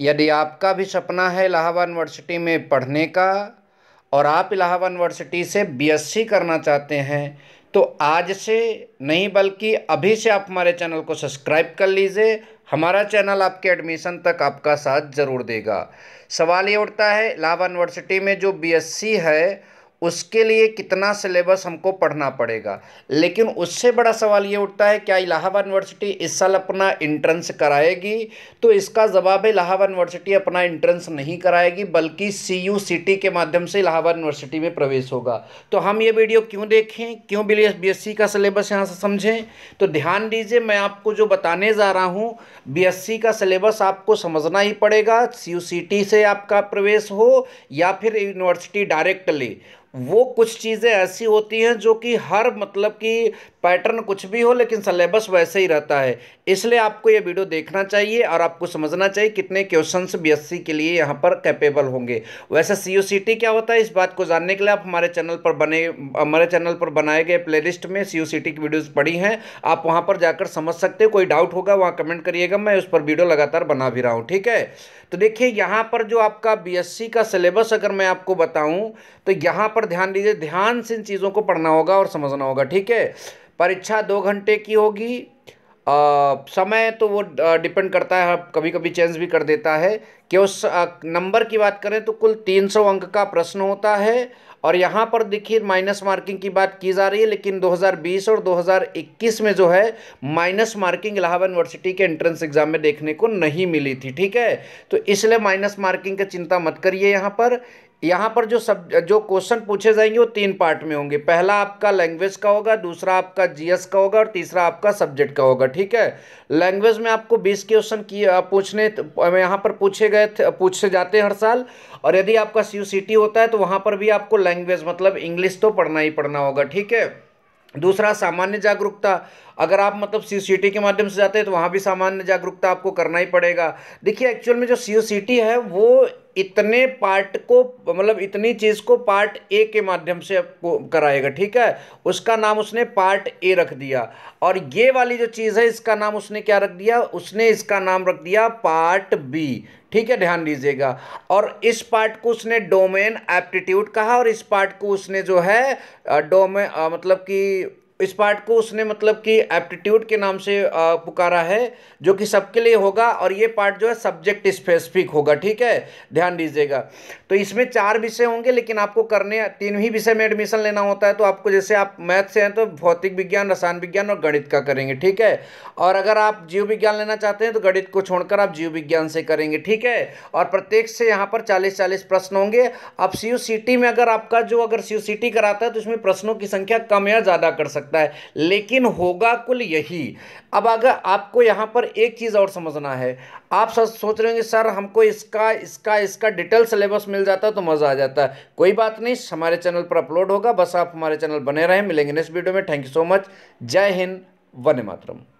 यदि आपका भी सपना है इलाहाबाद यूनिवर्सिटी में पढ़ने का और आप इलाहाबाद यूनिवर्सिटी से बीएससी करना चाहते हैं तो आज से नहीं बल्कि अभी से आप हमारे चैनल को सब्सक्राइब कर लीजिए हमारा चैनल आपके एडमिशन तक आपका साथ ज़रूर देगा सवाल ये उठता है इलाहाबाद यूनिवर्सिटी में जो बीएससी है उसके लिए कितना सिलेबस हमको पढ़ना पड़ेगा लेकिन उससे बड़ा सवाल ये उठता है क्या इलाहाबाद यूनिवर्सिटी इस साल अपना इंट्रेंस कराएगी तो इसका जवाब है इलाहाबाद यूनिवर्सिटी अपना इंट्रेंस नहीं कराएगी बल्कि सी यू के माध्यम से इलाहाबाद यूनिवर्सिटी में प्रवेश होगा तो हम ये वीडियो क्यों देखें क्यों बी एस का सिलेबस यहाँ से समझें तो ध्यान दीजिए मैं आपको जो बताने जा रहा हूँ बी का सिलेबस आपको समझना ही पड़ेगा सी से आपका प्रवेश हो या फिर यूनिवर्सिटी डायरेक्टली वो कुछ चीज़ें ऐसी होती हैं जो कि हर मतलब कि पैटर्न कुछ भी हो लेकिन सलेबस वैसे ही रहता है इसलिए आपको ये वीडियो देखना चाहिए और आपको समझना चाहिए कितने क्वेश्चंस बीएससी के लिए यहाँ पर कैपेबल होंगे वैसे सीयूसीटी क्या होता है इस बात को जानने के लिए आप हमारे चैनल पर बने हमारे चैनल पर बनाए गए प्लेलिस्ट में सी की वीडियोज़ पड़ी हैं आप वहाँ पर जाकर समझ सकते हो कोई डाउट होगा वहाँ कमेंट करिएगा मैं उस पर वीडियो लगातार बना भी रहा हूँ ठीक है तो देखिए यहाँ पर जो आपका बी का सिलेबस अगर मैं आपको बताऊँ तो यहाँ पर पर ध्यान दीजिए ध्यान से इन चीज़ों को पढ़ना होगा और समझना होगा ठीक है परीक्षा दो घंटे की होगी समय तो वो डिपेंड करता है कभी कभी चेंज भी कर देता है कि उस नंबर की बात करें तो कुल तीन सौ अंक का प्रश्न होता है और यहाँ पर देखिए माइनस मार्किंग की बात की जा रही है लेकिन 2020 और 2021 में जो है माइनस मार्किंग इलाहाबाद यूनिवर्सिटी के एंट्रेंस एग्जाम में देखने को नहीं मिली थी ठीक है तो इसलिए माइनस मार्किंग का चिंता मत करिए यहाँ पर यहाँ पर जो सब जो क्वेश्चन पूछे जाएंगे वो तीन पार्ट में होंगे पहला आपका लैंग्वेज का होगा दूसरा आपका जीएस का होगा और तीसरा आपका सब्जेक्ट का होगा ठीक है लैंग्वेज में आपको बीस क्वेश्चन की पूछने तो, यहाँ पर पूछे गए पूछे जाते हैं हर साल और यदि आपका सी होता है तो वहाँ पर भी आपको लैंग्वेज मतलब इंग्लिश तो पढ़ना ही पढ़ना होगा ठीक है दूसरा सामान्य जागरूकता अगर आप मतलब सी के माध्यम से जाते हैं तो वहाँ भी सामान्य जागरूकता आपको करना ही पड़ेगा देखिए एक्चुअल में जो सी है वो इतने पार्ट को मतलब इतनी चीज़ को पार्ट ए के माध्यम से आपको कराएगा ठीक है उसका नाम उसने पार्ट ए रख दिया और ये वाली जो चीज़ है इसका नाम उसने क्या रख दिया उसने इसका नाम रख दिया पार्ट बी ठीक है ध्यान दीजिएगा और इस पार्ट को उसने डोमेन एप्टीट्यूड कहा और इस पार्ट को उसने जो है डोमेन मतलब कि इस पार्ट को उसने मतलब कि एप्टीट्यूड के नाम से पुकारा है जो कि सबके लिए होगा और ये पार्ट जो है सब्जेक्ट स्पेसिफिक होगा ठीक है ध्यान दीजिएगा तो इसमें चार विषय होंगे लेकिन आपको करने तीन ही विषय में एडमिशन लेना होता है तो आपको जैसे आप मैथ से हैं तो भौतिक विज्ञान रसायन विज्ञान और गणित का करेंगे ठीक है और अगर आप जीव विज्ञान लेना चाहते हैं तो गणित को छोड़कर आप जीव विज्ञान से करेंगे ठीक है और प्रत्येक से यहाँ पर चालीस चालीस प्रश्न होंगे अब सी में अगर आपका जो अगर सी कराता है तो इसमें प्रश्नों की संख्या कम या ज़्यादा कर सकते सकता है लेकिन होगा कुल यही अब अगर आपको यहाँ पर एक चीज़ और समझना है आप सब सोच रहे होंगे सर हमको इसका इसका इसका डिटेल सिलेबस मिल जाता तो मज़ा आ जाता है कोई बात नहीं हमारे चैनल पर अपलोड होगा बस आप हमारे चैनल बने रहें मिलेंगे नेक्स्ट वीडियो में थैंक यू सो मच जय हिंद वन मातरम